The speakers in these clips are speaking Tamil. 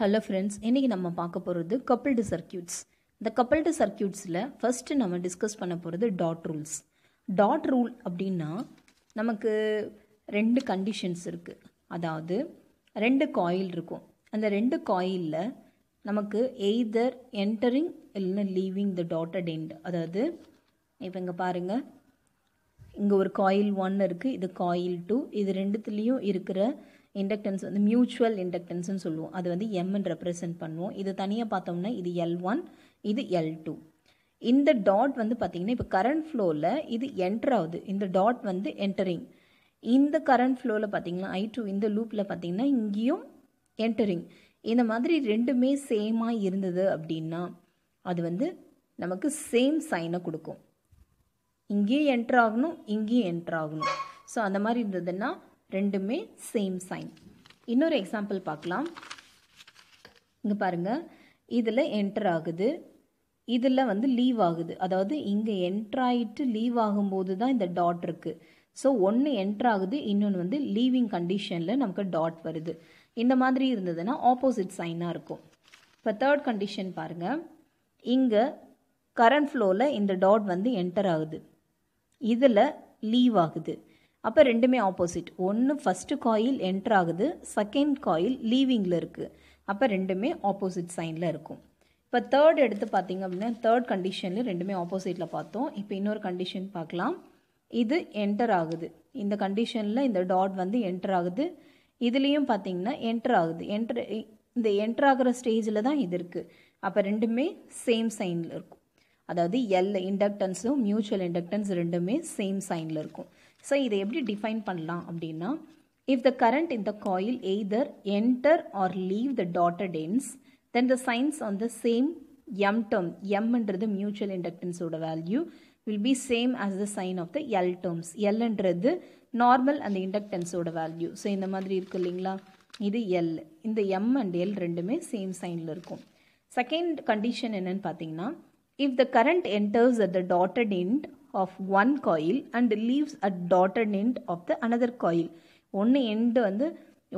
ஹலோ ஃப்ரெண்ட்ஸ் இன்றைக்கி நம்ம பார்க்க போகிறது கப்பிள்டு சர்க்கியூட்ஸ் இந்த கப்பிள்டு சர்க்கியூட்ஸில் ஃபஸ்ட்டு நம்ம டிஸ்கஸ் பண்ண போகிறது டாட் ரூல்ஸ் டாட் ரூல் அப்படின்னா நமக்கு ரெண்டு கண்டிஷன்ஸ் இருக்குது அதாவது ரெண்டு காயில் இருக்கும் அந்த ரெண்டு காயிலில் நமக்கு எய்தர் என்டரிங் இல்லைன்னா லீவிங் த டாட்டட் எண்ட் அதாவது இப்போ இங்கே பாருங்கள் இங்கே ஒரு காயில் ஒன் இருக்குது இது காயில் டூ இது ரெண்டுத்துலேயும் இருக்கிற இண்டக்டன்ஸ் வந்து மியூச்சுவல் இண்டக்டன்ஸ்னு சொல்லுவோம் அது வந்து எம்னு ரெப்ரசென்ட் பண்ணுவோம் இது தனியாக பார்த்தோம்னா இது எல் ஒன் இது எல் டூ இந்த டாட் வந்து பார்த்திங்கன்னா இப்போ கரண்ட் ஃப்ளோவில் இது என்டர் ஆகுது இந்த டாட் வந்து என்டரிங் இந்த கரண்ட் ஃப்ளோவில் பார்த்திங்கன்னா ஐ டூ இந்த லூப்பில் பார்த்திங்கன்னா இங்கேயும் என்டரிங் இந்த மாதிரி ரெண்டுமே சேமாக இருந்தது அப்படின்னா அது வந்து நமக்கு சேம் சைனை கொடுக்கும் இங்கேயும் என்ட்ரு ஆகணும் இங்கேயும் என்ட்ரு ஆகணும் ஸோ அந்த மாதிரி இருந்ததுன்னா ரெண்டுமே சேம் சைன் இன்னொரு எக்ஸாம்பிள் பார்க்கலாம் இங்கே பாருங்கள் இதில் என்டர் ஆகுது இதில் வந்து லீவ் ஆகுது அதாவது இங்கே என்ட்ராயிட்டு ஆகிட்டு லீவ் ஆகும்போது தான் இந்த டாட் இருக்குது ஸோ ஒன்று என்ட்ராகுது ஆகுது இன்னொன்று வந்து லீவிங் கண்டிஷனில் நமக்கு டாட் வருது இந்த மாதிரி இருந்ததுன்னா ஆப்போசிட் சைனாக இருக்கும் இப்போ தேர்ட் கண்டிஷன் பாருங்கள் இங்கே கரண்ட் ஃப்ளோவில் இந்த டாட் வந்து என்டர் ஆகுது இதில் லீவ் ஆகுது அப்போ ரெண்டுமே ஆப்போசிட் ஒன்று ஃபஸ்ட்டு காயில் என்ட்ரு ஆகுது செகண்ட் காயில் லீவிங்கில் இருக்குது அப்போ ரெண்டுமே ஆப்போசிட் சைனில் இருக்கும் இப்போ தேர்ட் எடுத்து பார்த்திங்க அப்படின்னா தேர்ட் கண்டிஷனில் ரெண்டுமே ஆப்போசிட்டில் பார்த்தோம் இப்போ இன்னொரு கண்டிஷன் பார்க்கலாம் இது என்டர் ஆகுது இந்த கண்டிஷனில் இந்த டாட் வந்து என்டர் ஆகுது இதுலேயும் பார்த்திங்கன்னா என்டர் ஆகுது என்ட்ரு இந்த என்டர் ஆகிற ஸ்டேஜில் தான் இது இருக்குது அப்போ ரெண்டுமே சேம் சைனில் இருக்கும் அதாவது எல் இண்டக்டன்ஸும் மியூச்சுவல் இண்டக்டன்ஸ் ரெண்டுமே சேம் சைனில் இருக்கும் ஸோ இதை எப்படி டிஃபைன் பண்ணலாம் அப்படின்னா if the current in the coil either enter or leave the dotted டென்ஸ் then the signs on the same M term எம்ன்றது மியூச்சுவல் இண்டக்டன்ஸோட value will be same as the sign of the L terms எல்ன்றது நார்மல் அந்த இண்டக்டன்ஸோட வேல்யூ ஸோ இந்த மாதிரி இருக்கு இல்லைங்களா இது எல் இந்த எம் அண்ட் எல் ரெண்டுமே சேம் சைனில் இருக்கும் செகண்ட் கண்டிஷன் என்னன்னு பார்த்தீங்கன்னா if the current enters at the dotted end of one coil and leaves a dotted end of the another coil ஒன்று எண்டு வந்து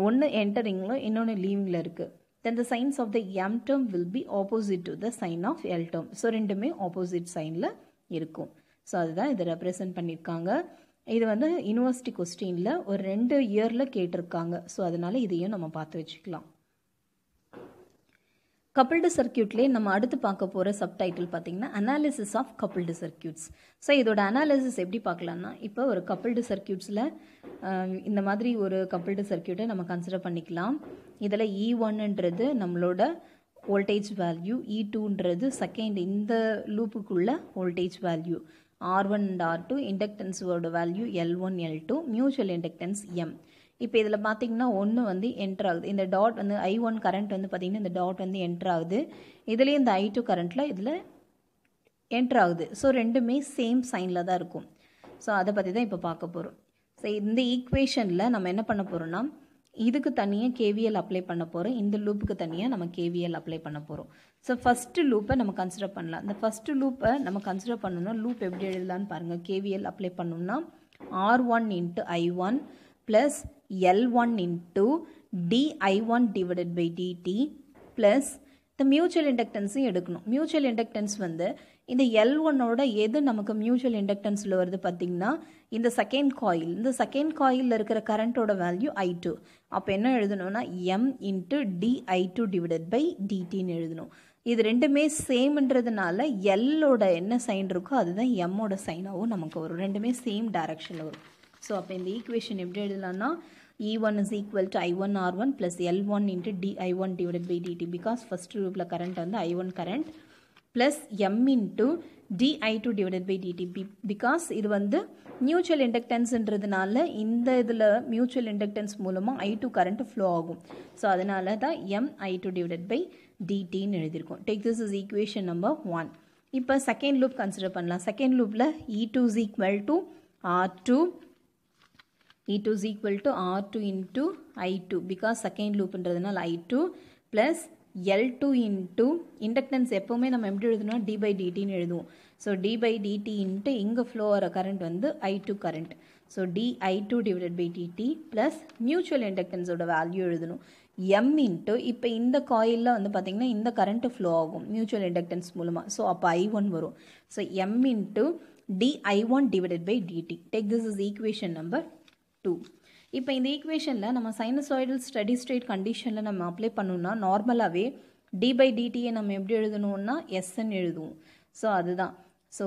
ஒன்று என்டரிங்கில் இன்னொன்று லீவிங்கில் இருக்குது then the signs of the M term will be opposite to the sign of L term so ரெண்டுமே ஆப்போசிட் சைனில் இருக்கும் ஸோ அதுதான் இதை ரெப்ரசன்ட் பண்ணியிருக்காங்க இது வந்து யூனிவர்சிட்டி கொஸ்டினில் ஒரு ரெண்டு இயரில் கேட்டிருக்காங்க ஸோ அதனால் இதையும் நம்ம பார்த்து வச்சுக்கலாம் கப்பிள்டு சர்க்கியூட்லேயே நம்ம அடுத்து பார்க்க போகிற சப்டைட்டில் பார்த்தீங்கன்னா analysis of coupled circuits so இதோட அனாலிசிஸ் எப்படி பார்க்கலான்னா இப்போ ஒரு கப்பிள்டு சர்க்கியூட்ஸில் இந்த மாதிரி ஒரு கப்பிள்டு சர்க்கியூட்டை நம்ம கன்சிடர் பண்ணிக்கலாம் இதில் இ e ஒன்னுன்றது நம்மளோட வோல்டேஜ் வேல்யூ இ டூன்றது செகண்ட் இந்த லூப்புக்குள்ள voltage value R one and R two இண்டக்டன்ஸோட value L one L two mutual inductance M இப்போ இதில் பார்த்தீங்கன்னா ஒன்று வந்து என்ட்ரு ஆகுது இந்த டாட் வந்து ஐ ஒன் கரண்ட் வந்து பார்த்திங்கன்னா இந்த டாட் வந்து என்ட்ரு ஆகுது இதுலேயும் இந்த ஐ டூ கரண்ட்டில் இதில் என்ட்ரு ஆகுது ஸோ ரெண்டுமே சேம் சைனில் தான் இருக்கும் ஸோ அதை பற்றி தான் இப்போ பார்க்க போகிறோம் ஸோ இந்த ஈக்குவேஷனில் நம்ம என்ன பண்ண போகிறோம்னா இதுக்கு தனியாக கேவிஎல் அப்ளை பண்ண போகிறோம் இந்த லூப்புக்கு தனியாக நம்ம கேவிஎல் அப்ளை பண்ண போகிறோம் ஸோ ஃபஸ்ட்டு லூப்பை நம்ம கன்சிடர் பண்ணலாம் இந்த ஃபஸ்ட்டு லூப்பை நம்ம கன்சிடர் பண்ணணும்னா லூப் எப்படி எழுதலான்னு பாருங்கள் கேவிஎல் அப்ளை பண்ணோம்னா R one into I one plus L1 into DI1 divided by DT plus இந்த மியூச்சுவல் இண்டக்டன்ஸும் எடுக்கணும் மியூச்சுவல் இண்டக்டன்ஸ் வந்து இந்த எல் ஒன்னோட எது நமக்கு மியூச்சுவல் இண்டக்டன்ஸில் வருது பார்த்திங்கன்னா இந்த செகண்ட் காயில் இந்த செகண்ட் காயிலில் இருக்கிற கரண்ட்டோட வேல்யூ ஐ டூ அப்போ என்ன எழுதணும்னா M into D I two divided by டிடின்னு எழுதணும் இது ரெண்டுமே சேம்ன்றதுனால எல்லோட என்ன சைன் இருக்கோ அதுதான் எம்மோட சைனாகவும் நமக்கு வரும் ரெண்டுமே சேம் டைரக்ஷனில் வரும் ஸோ அப்போ இந்த ஈக்குவேஷன் எப்படி எழுதலாம்னா E1 is equal to i1 r1 plus L1 into DI1 divided by dt because first loop la current on the I1 current plus M into DI2 divided by dt because இது வந்து mutual inductance என்றதுனால இந்த இதில் mutual inductance மூலமா I2 current flow ஆகும் so அதனால தான் M I2 divided by dt ன்னு take this is equation number 1 இப்போ second loop consider பண்ணலாம் second loopல E2 is equal to R2 E2 is equal to R2 into I2 because second two I2 plus L2 into inductance எப்போவுமே நம்ம எப்படி எழுதுனா D by dt எழுதுவோம் so D by dt into இங்க flow வர current வந்து I2 current so D I2 divided by dt plus mutual inductance ஓட value எழுதணும் M into இப்போ இந்த காயிலில் வந்து பார்த்திங்கன்னா இந்த கரண்ட்டு ஃப்ளோ ஆகும் மியூச்சுவல் இண்டக்டன்ஸ் மூலமாக ஸோ அப்போ ஐ ஒன் வரும் so M into I one divided by D T டெக் this is equation number two இப்போ இந்த ஈக்குவேஷனில் நம்ம சைனசாய்டல் ஸ்டடி ஸ்டேட் கண்டிஷனில் நம்ம அப்ளை பண்ணோம்னா நார்மலாகவே டி பை டிடியை நம்ம எப்படி எழுதணும்னா எஸ்என் எழுதுவோம் ஸோ அதுதான் so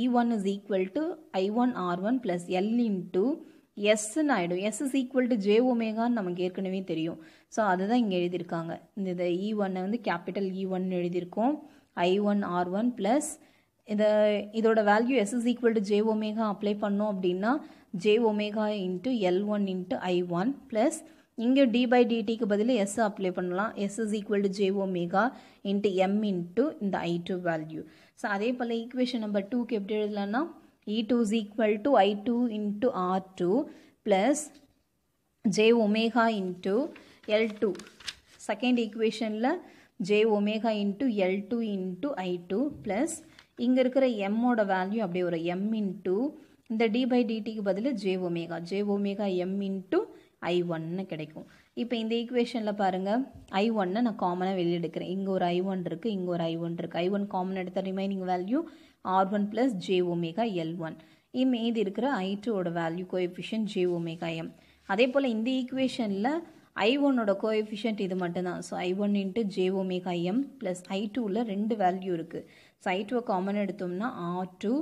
E one is equal to I one R one plus L into எஸ்ன்னு ஆகிடும் S is equal to J ஒமேகான்னு நமக்கு ஏற்கனவே தெரியும் ஸோ அதுதான் இங்கே எழுதியிருக்காங்க இந்த இதை இ e ஒன்னை வந்து கேபிட்டல் இ ஒன் எழுதியிருக்கோம் I one R one plus இதை இதோட value S is equal to J omega apply பண்ணோம் அப்படின்னா J omega into L one into I one plus இங்கே டி பை டிடிக்கு பதில் எஸ் அப்ளை பண்ணலாம் S is equal to J omega into M into இந்த ஐ டூ வேல்யூ ஸோ அதே போல் ஈக்குவேஷன் நம்பர் டூக்கு எப்படி எழுதலாம்னா E two is equal to I two into R two plus J omega into L two second ஈக்குவேஷனில் J omega into L two into I two plus இங்கே இருக்கிற எம்மோட வேல்யூ அப்படியே ஒரு எம் இன்ட்டு இந்த டி பை டிடிக்கு பதில் J omega J omega M into I ஒன்னு கிடைக்கும் இப்போ இந்த ஈக்குவேஷனில் பாருங்கள் ஐ ஒன்னை நான் காமனாக வெளியே எடுக்கிறேன் இங்கே ஒரு ஐ ஒன் இருக்குது இங்கே ஒரு ஐ ஒன் இருக்குது ஐ ஒன் காமன் எடுத்த remaining value R one plus J omega L one இது இருக்கிற ஐ டூவோட value coefficient J omega M அதே போல் இந்த ஈக்குவேஷனில் ஐ ஒன்னோட கோஎஃபிஷியன்ட் இது மட்டும்தான் so I one into J omega M plus I டூவில் ரெண்டு வேல்யூ இருக்குது ஸோ ஐ டூவை காமன் எடுத்தோம்னா R two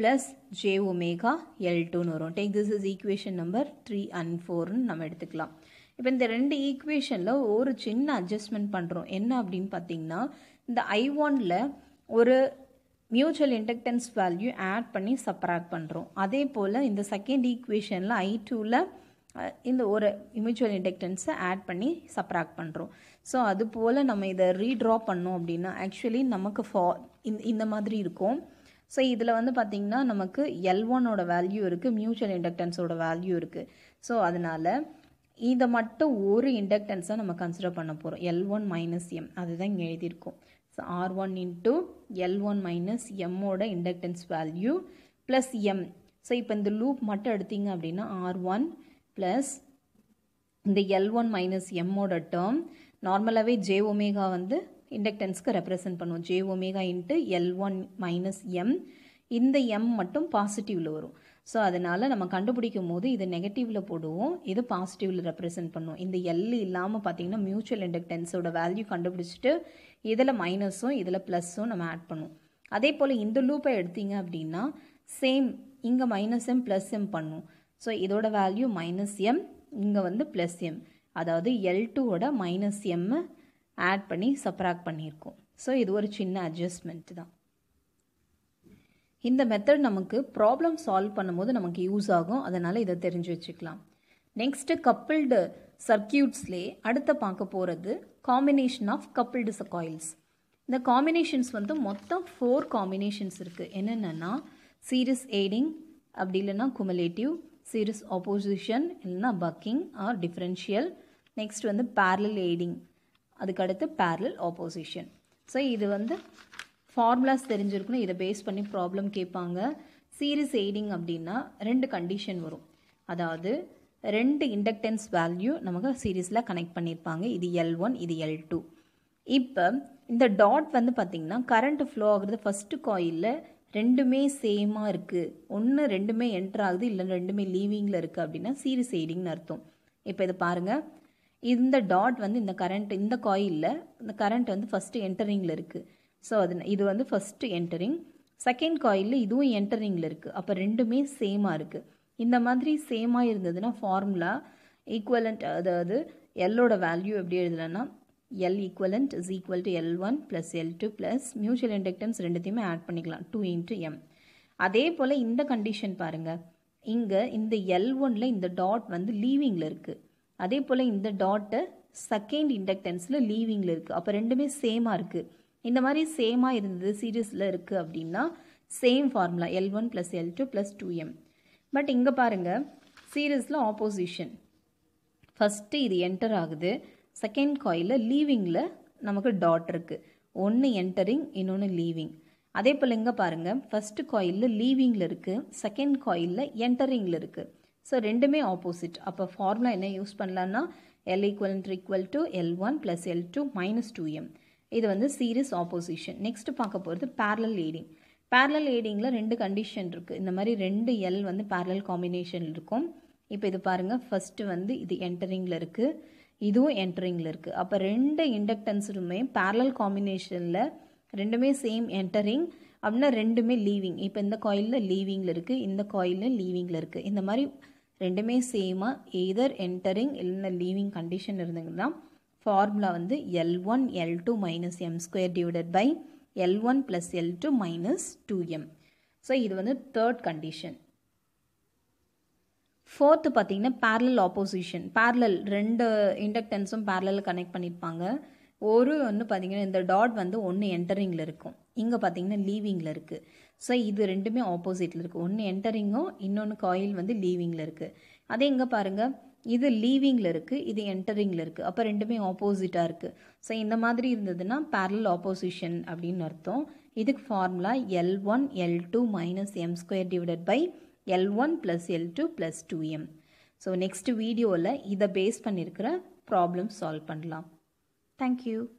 plus J omega L டூன்னு வரும் take this is equation number three and ஃபோர்னு நம்ம எடுத்துக்கலாம் இப்போ இந்த ரெண்டு ஈக்குவேஷனில் ஒரு சின்ன அட்ஜஸ்ட்மெண்ட் பண்ணுறோம் என்ன அப்படின்னு பார்த்தீங்கன்னா இந்த ஐ ஒனில் ஒரு மியூச்சுவல் இண்டக்டன்ஸ் வேல்யூ ஆட் பண்ணி சப்ராக்ட் பண்ணுறோம் அதே போல் இந்த செகண்ட் ஈக்குவேஷனில் ஐ டூவில் இந்த ஒரு மியூச்சுவல் இண்டக்டன்ஸை ஆட் பண்ணி சப்ராக்ட் பண்ணுறோம் ஸோ அது போல் நம்ம இதை ரீட்ரா பண்ணோம் அப்படின்னா ஆக்சுவலி நமக்கு ஃபா இந்த மாதிரி இருக்கும் ஸோ இதில் வந்து பார்த்தீங்கன்னா நமக்கு எல் ஒன்னோட வேல்யூ இருக்குது மியூச்சுவல் இண்டக்டன்ஸோட வேல்யூ இருக்குது ஸோ அதனால் இதை மட்டும் ஒரு இண்டக்டன்ஸாக நம்ம கன்சிடர் பண்ண போகிறோம் எல் ஒன் மைனஸ் எம் அதுதான் இங்கே எழுதியிருக்கோம் so R one into L one minus எம்மோட inductance value plus M so இப்போ இந்த லூப் மட்டும் எடுத்தீங்க அப்படின்னா ஆர் ஒன் ப்ளஸ் இந்த எல் ஒன் மைனஸ் எம்மோட டேர்ம் நார்மலாகவே ஜே ஒமேகா வந்து இண்டக்டன்ஸ்க்கு ரெப்ரசென்ட் பண்ணுவோம் J omega into L one minus M இந்த எம் மட்டும் பாசிட்டிவில் வரும் ஸோ அதனால் நம்ம கண்டுபிடிக்கும் போது இது நெகட்டிவில் போடுவோம் இது பாசிட்டிவில் ரெப்ரசென்ட் பண்ணுவோம் இந்த எல் இல்லாமல் பார்த்தீங்கன்னா மியூச்சுவல் இண்டக்டன்ஸோட வேல்யூ கண்டுபிடிச்சிட்டு இதில் மைனஸும் இதில் ப்ளஸ்ஸும் நம்ம ஆட் பண்ணுவோம் அதே போல் இந்த லூப்பை எடுத்தீங்க அப்படின்னா சேம் இங்கே மைனஸ் எம் ப்ளஸ் எம் பண்ணும் ஸோ இதோட வேல்யூ மைனஸ் எம் இங்கே வந்து ப்ளஸ் எம் அதாவது எல் டூவோட மைனஸ் எம்மை ஆட் பண்ணி சப்ராக் பண்ணியிருக்கோம் ஸோ இது ஒரு சின்ன அட்ஜஸ்ட்மெண்ட் தான் இந்த மெத்தட் நமக்கு ப்ராப்ளம் சால்வ் பண்ணும்போது நமக்கு யூஸ் ஆகும் அதனால் இதை தெரிஞ்சு வச்சுக்கலாம் நெக்ஸ்ட்டு கப்பிள்டு சர்க்கியூட்ஸ்லே அடுத்த பார்க்க போகிறது காம்பினேஷன் ஆஃப் கப்பிள்டு காயில்ஸ் இந்த காம்பினேஷன்ஸ் வந்து மொத்தம் ஃபோர் காம்பினேஷன்ஸ் இருக்குது என்னென்னா சீரிஸ் எய்டிங் அப்படி இல்லைன்னா குமுலேட்டிவ் சீரிஸ் ஆப்போசிஷன் இல்லைன்னா பக்கிங் ஆர் டிஃப்ரென்ஷியல் நெக்ஸ்ட் வந்து பேரலல் எய்டிங் அதுக்கடுத்து பேரலல் ஆப்போசிஷன் ஸோ இது வந்து ஃபார்முலாஸ் தெரிஞ்சிருக்கணும் இதை பேஸ் பண்ணி ப்ராப்ளம் கேட்பாங்க சீரிஸ் எய்டிங் அப்படின்னா ரெண்டு கண்டிஷன் வரும் அதாவது ரெண்டு இண்டக்டன்ஸ் வேல்யூ நமக்கு சீரீஸில் கனெக்ட் பண்ணியிருப்பாங்க இது எல் ஒன் இது எல் டூ இப்போ இந்த டாட் வந்து பார்த்திங்கன்னா கரண்ட் ஃப்ளோ ஆகுறது ஃபஸ்ட்டு காயிலில் ரெண்டுமே சேமாக இருக்குது ஒன்று ரெண்டுமே என்ட்ரு ஆகுது இல்லை ரெண்டுமே லீவிங்கில் இருக்குது அப்படின்னா சீரிஸ் எய்டிங்னு அர்த்தம் இப்போ இதை பாருங்கள் இந்த டாட் வந்து இந்த கரண்ட் இந்த காயிலில் இந்த கரண்ட் வந்து ஃபஸ்ட்டு என்டரிங்கில் இருக்குது ஸோ அது இது வந்து ஃபஸ்ட்டு என்டரிங் செகண்ட் காயிலில் இதுவும் என்டரிங்கில் இருக்குது அப்போ ரெண்டுமே சேமாக இருக்குது இந்த மாதிரி சேமாக இருந்ததுன்னா ஃபார்முலா ஈக்குவலண்ட் அதாவது எல்லோட வேல்யூ எப்படி எழுதலைன்னா L equivalent is equal to L one plus L two plus mutual inductance ரெண்டுத்தையுமே ஆட் பண்ணிக்கலாம் டூ இன்ட்டு எம் அதே போல் இந்த கண்டிஷன் பாருங்கள் இங்கே இந்த எல் ஒனில் இந்த டாட் வந்து லீவிங்கில் இருக்குது அதே போல் இந்த டாட்டு செகண்ட் இண்டக்டன்ஸில் லீவிங்கில் இருக்குது அப்போ ரெண்டுமே சேமாக இருக்குது இந்த மாதிரி சேமாக இருந்தது சீரியஸில் இருக்குது அப்படின்னா same formula L one plus L two plus two M but இங்கே பாருங்கள் சீரியஸில் ஆப்போசிஷன் ஃபஸ்ட்டு இது என்டர் ஆகுது செகண்ட் காயில் லீவிங்கில் நமக்கு டாட் இருக்குது ஒன்று என்டரிங் இன்னொன்று லீவிங் அதே போல் இங்கே பாருங்கள் ஃபஸ்ட்டு காயிலில் லீவிங்கில் இருக்குது செகண்ட் காயிலில் என்டரிங்கில் இருக்குது ஸோ ரெண்டுமே ஆப்போசிட் அப்போ ஃபார்முலா என்ன யூஸ் பண்ணலான்னா L equal equal to L one plus L two minus two M இது வந்து சீரியஸ் ஆப்போசிஷன் நெக்ஸ்ட் பார்க்க போகிறது பேரலல் லீடிங் பேரலல் ஏடிங்கில் ரெண்டு கண்டிஷன் இருக்குது இந்த மாதிரி ரெண்டு எல் வந்து பேரலல் காம்பினேஷன் இருக்கும் இப்போ இது பாருங்கள் ஃபஸ்ட்டு வந்து இது என்டரிங்கில் இருக்குது இதுவும் என்டரிங்கில் இருக்குது அப்போ ரெண்டு இண்டக்டன்ஸுமே பேரலல் காம்பினேஷனில் ரெண்டுமே சேம் என்டரிங் அப்படின்னா ரெண்டுமே லீவிங் இப்போ இந்த காயிலில் லீவிங்கில் இருக்குது இந்த காயிலில் லீவிங்கில் இருக்குது இந்த மாதிரி ரெண்டுமே சேமாக எய்தர் என்டரிங் இல்லைன்னா லீவிங் கண்டிஷன் இருந்துங்கன்னா ஃபார்முலா வந்து L one L two minus M square divided by L one plus L two minus two M so இது வந்து தேர்ட் கண்டிஷன் ஃபோர்த்து பார்த்தீங்கன்னா பேரலல் ஆப்போசிஷன் பேரலல் ரெண்டு இண்டக்டன்ஸும் பேரலில் கனெக்ட் பண்ணியிருப்பாங்க ஒரு ஒன்று பார்த்திங்கன்னா இந்த டாட் வந்து ஒன்று என்டரிங்கில் இருக்கும் இங்கே பார்த்திங்கன்னா லீவிங்கில் இருக்குது ஸோ இது ரெண்டுமே ஆப்போசிட்டில் இருக்குது ஒன்று என்டரிங்கும் இன்னொன்று காயில் வந்து லீவிங்கில் இருக்குது அதே இங்கே பாருங்கள் இது லீவிங்கில் இருக்குது இது என்டரிங்கில் இருக்குது அப்போ ரெண்டுமே ஆப்போசிட்டாக இருக்குது ஸோ இந்த மாதிரி இருந்ததுன்னா பேரல் ஆப்போசிஷன் அப்படின்னு அர்த்தம் இதுக்கு formula L one L two minus M square divided by L one plus L two plus two M so next வீடியோவில் இதை பேஸ் பண்ணியிருக்கிற ப்ராப்ளம் சால்வ் பண்ணலாம் Thank you.